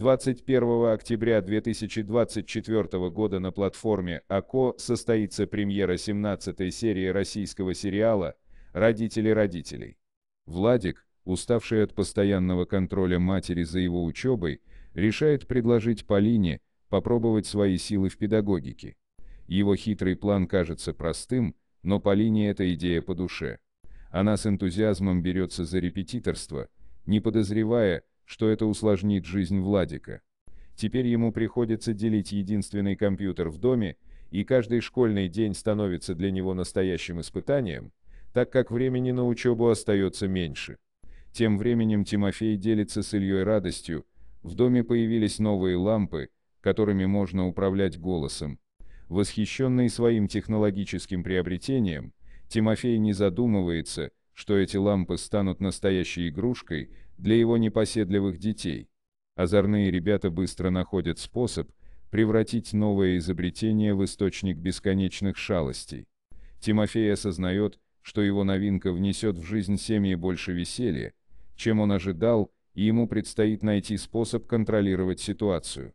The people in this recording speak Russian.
21 октября 2024 года на платформе АКО состоится премьера 17 серии российского сериала «Родители родителей». Владик, уставший от постоянного контроля матери за его учебой, решает предложить Полине попробовать свои силы в педагогике. Его хитрый план кажется простым, но Полине эта идея по душе. Она с энтузиазмом берется за репетиторство, не подозревая, что это усложнит жизнь Владика. Теперь ему приходится делить единственный компьютер в доме, и каждый школьный день становится для него настоящим испытанием, так как времени на учебу остается меньше. Тем временем Тимофей делится с Ильей радостью, в доме появились новые лампы, которыми можно управлять голосом. Восхищенный своим технологическим приобретением, Тимофей не задумывается – что эти лампы станут настоящей игрушкой для его непоседливых детей. Озорные ребята быстро находят способ превратить новое изобретение в источник бесконечных шалостей. Тимофей осознает, что его новинка внесет в жизнь семьи больше веселья, чем он ожидал, и ему предстоит найти способ контролировать ситуацию.